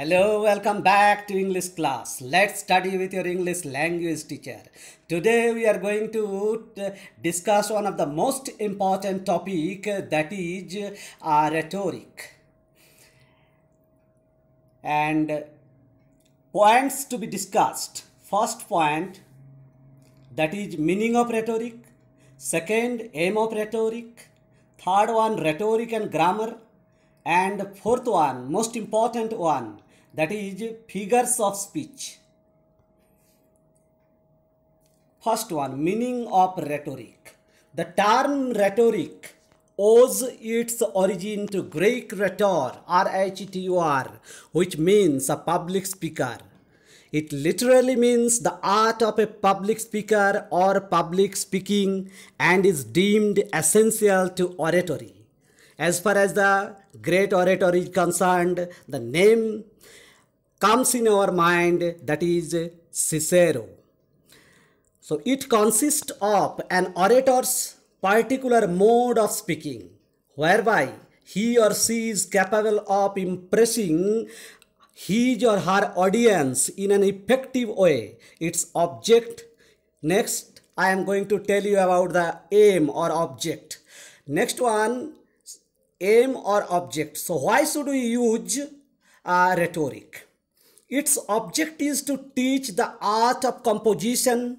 Hello, welcome back to English class. Let's study with your English language teacher. Today we are going to discuss one of the most important topic that is uh, rhetoric. And points to be discussed. First point that is meaning of rhetoric. Second, aim of rhetoric. Third one, rhetoric and grammar and fourth one most important one that is figures of speech. First one, meaning of rhetoric. The term rhetoric owes its origin to Greek rhetor, R-H-E-T-O-R, which means a public speaker. It literally means the art of a public speaker or public speaking and is deemed essential to oratory. As far as the great orator is concerned, the name comes in our mind that is Cicero. So it consists of an orator's particular mode of speaking whereby he or she is capable of impressing his or her audience in an effective way. Its object. Next, I am going to tell you about the aim or object. Next one, aim or object. So why should we use uh, rhetoric? Its object is to teach the art of composition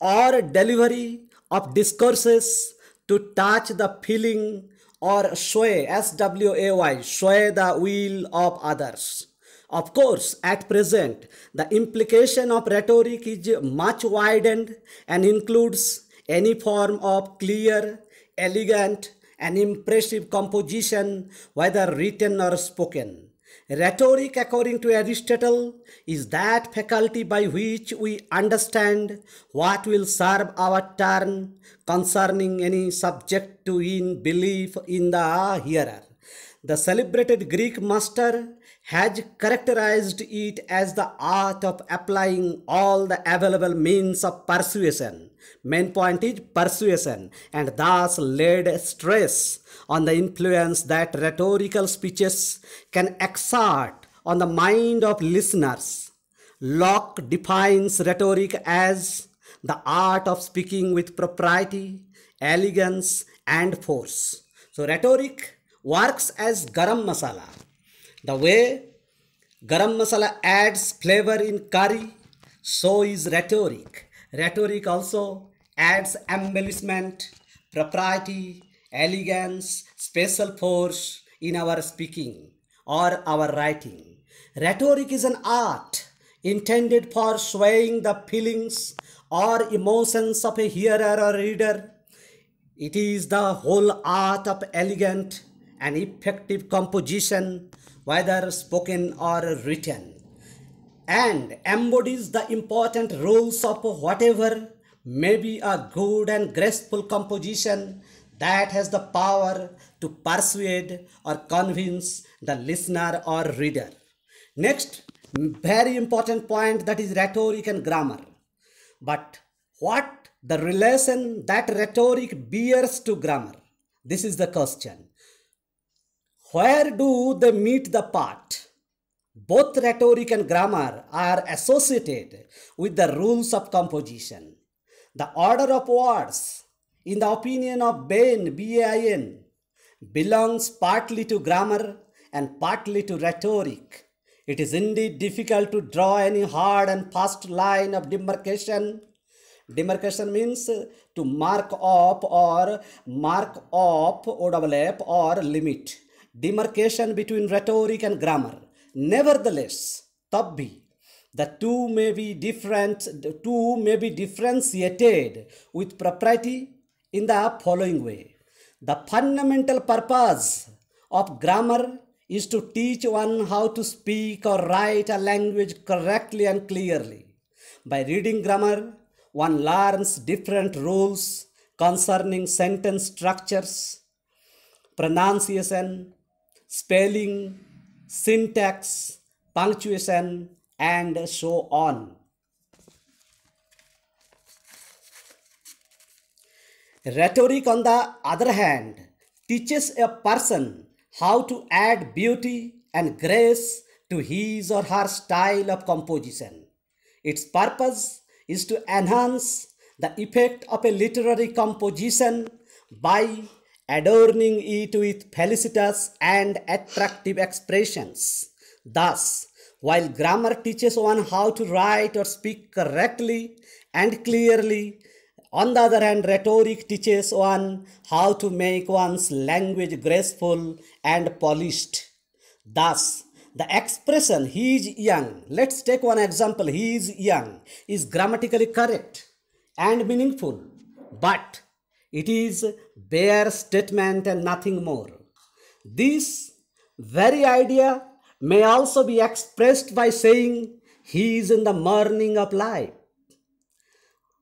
or delivery of discourses to touch the feeling or sway, S-W-A-Y, sway the will of others. Of course, at present, the implication of rhetoric is much widened and includes any form of clear, elegant, and impressive composition, whether written or spoken. Rhetoric, according to Aristotle, is that faculty by which we understand what will serve our turn concerning any subject to in belief in the hearer. The celebrated Greek master has characterized it as the art of applying all the available means of persuasion. Main point is persuasion and thus laid stress on the influence that rhetorical speeches can exert on the mind of listeners. Locke defines rhetoric as the art of speaking with propriety, elegance and force. So rhetoric works as garam masala the way garam masala adds flavor in curry, so is rhetoric. Rhetoric also adds embellishment, propriety, elegance, special force in our speaking or our writing. Rhetoric is an art intended for swaying the feelings or emotions of a hearer or reader. It is the whole art of elegant and effective composition whether spoken or written, and embodies the important roles of whatever may be a good and graceful composition that has the power to persuade or convince the listener or reader. Next, very important point that is rhetoric and grammar. But what the relation that rhetoric bears to grammar? This is the question. Where do they meet the part? Both rhetoric and grammar are associated with the rules of composition. The order of words, in the opinion of Bain, B-A-I-N, belongs partly to grammar and partly to rhetoric. It is indeed difficult to draw any hard and fast line of demarcation. Demarcation means to mark up or mark up or double F or limit demarcation between rhetoric and grammar. Nevertheless, tabbi, the two may be different, the two may be differentiated with propriety in the following way. The fundamental purpose of grammar is to teach one how to speak or write a language correctly and clearly. By reading grammar, one learns different rules concerning sentence structures, pronunciation, spelling, syntax, punctuation, and so on. Rhetoric, on the other hand, teaches a person how to add beauty and grace to his or her style of composition. Its purpose is to enhance the effect of a literary composition by adorning it with felicitous and attractive expressions. Thus, while grammar teaches one how to write or speak correctly and clearly, on the other hand, rhetoric teaches one how to make one's language graceful and polished. Thus, the expression he is young, let's take one example, he is young, is grammatically correct and meaningful, but it is bare statement and nothing more. This very idea may also be expressed by saying he is in the morning of life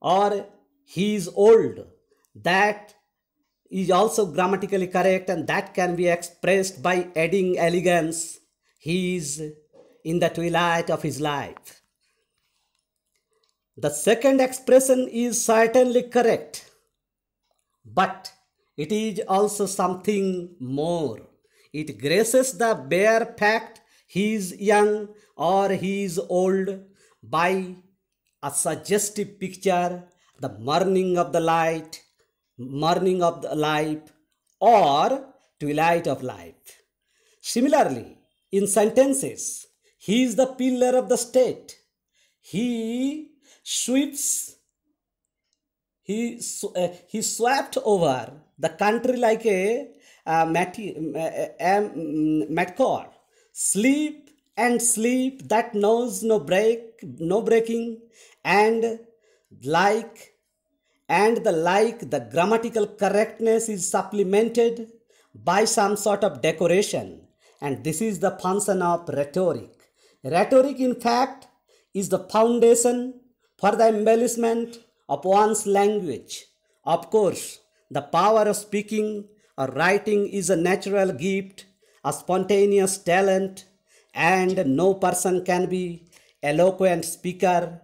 or he is old. That is also grammatically correct and that can be expressed by adding elegance. He is in the twilight of his life. The second expression is certainly correct but it is also something more. It graces the bare fact he is young or he is old by a suggestive picture, the morning of the light, morning of the life, or twilight of life. Similarly, in sentences, he is the pillar of the state. He sweeps he, uh, he swept over the country like a uh, mat- uh, uh, uh, um, Sleep and sleep that knows no break, no breaking, and like and the like, the grammatical correctness is supplemented by some sort of decoration. And this is the function of rhetoric. Rhetoric, in fact, is the foundation for the embellishment of one's language. Of course, the power of speaking or writing is a natural gift, a spontaneous talent, and no person can be eloquent speaker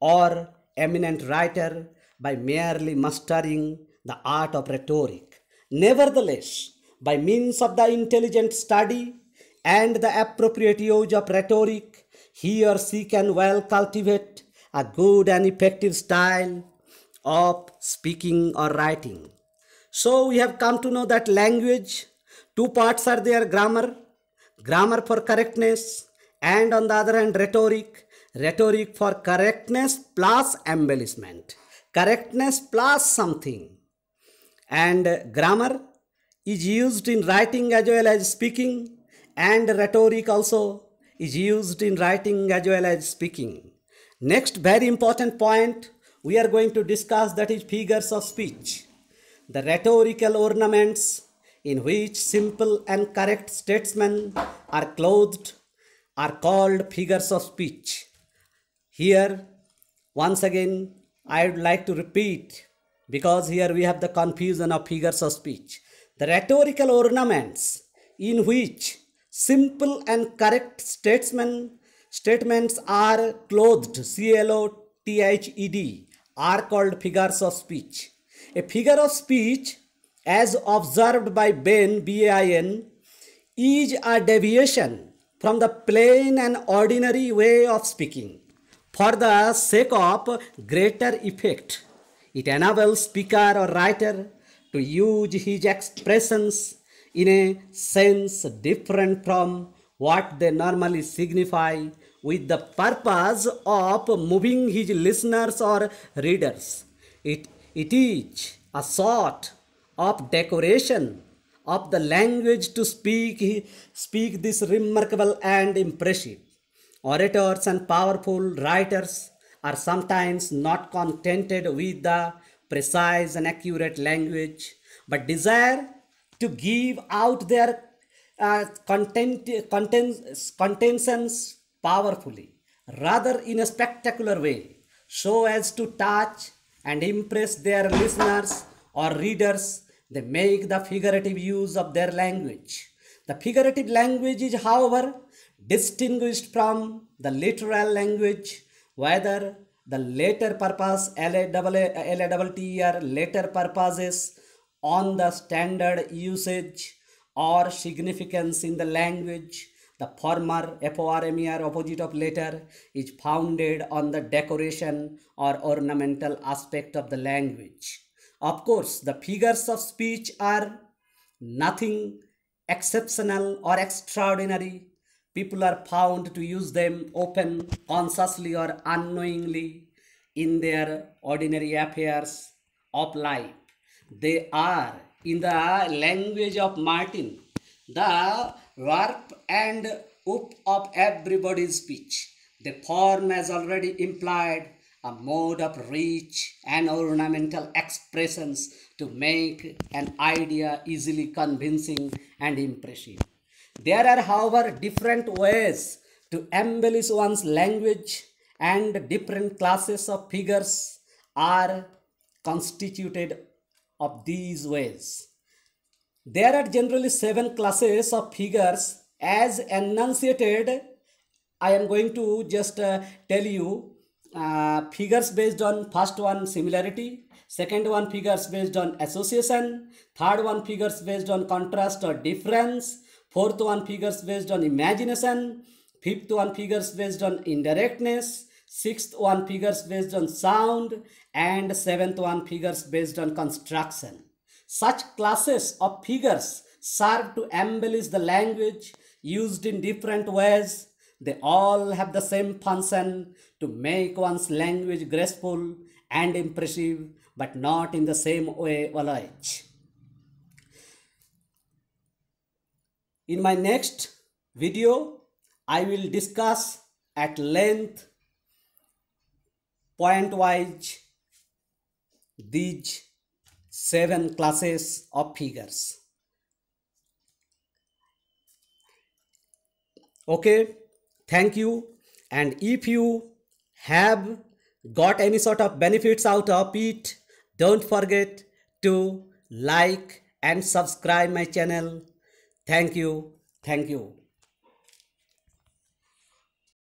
or eminent writer by merely mastering the art of rhetoric. Nevertheless, by means of the intelligent study and the appropriate use of rhetoric, he or she can well cultivate a good and effective style of speaking or writing. So we have come to know that language, two parts are there grammar, grammar for correctness, and on the other hand, rhetoric, rhetoric for correctness plus embellishment, correctness plus something. And grammar is used in writing as well as speaking, and rhetoric also is used in writing as well as speaking. Next, very important point we are going to discuss that is figures of speech, the rhetorical ornaments in which simple and correct statesmen are clothed are called figures of speech. Here, once again, I would like to repeat because here we have the confusion of figures of speech. The rhetorical ornaments in which simple and correct statesmen statements are clothed C L O T H E D are called figures of speech. A figure of speech, as observed by Bain, B-A-I-N, is a deviation from the plain and ordinary way of speaking for the sake of greater effect. It enables speaker or writer to use his expressions in a sense different from what they normally signify with the purpose of moving his listeners or readers. It, it is a sort of decoration of the language to speak, speak this remarkable and impressive. Orators and powerful writers are sometimes not contented with the precise and accurate language, but desire to give out their uh, content, contents, contentions powerfully, rather in a spectacular way, so as to touch and impress their listeners or readers. They make the figurative use of their language. The figurative language is, however, distinguished from the literal language, whether the later purpose, LATTER, later purposes on the standard usage or significance in the language the former former opposite of later is founded on the decoration or ornamental aspect of the language. Of course, the figures of speech are nothing exceptional or extraordinary. People are found to use them open, consciously or unknowingly in their ordinary affairs of life. They are in the language of Martin, the warp and whoop of everybody's speech. The form, has already implied, a mode of reach and ornamental expressions to make an idea easily convincing and impressive. There are, however, different ways to embellish one's language and different classes of figures are constituted of these ways. There are generally seven classes of figures as enunciated. I am going to just uh, tell you uh, figures based on first one similarity, second one figures based on association, third one figures based on contrast or difference, fourth one figures based on imagination, fifth one figures based on indirectness, sixth one figures based on sound, and seventh one figures based on construction. Such classes of figures serve to embellish the language used in different ways. They all have the same function to make one's language graceful and impressive, but not in the same way alike. In my next video, I will discuss at length point wise these seven classes of figures. Okay, thank you. And if you have got any sort of benefits out of it, don't forget to like and subscribe my channel. Thank you. Thank you.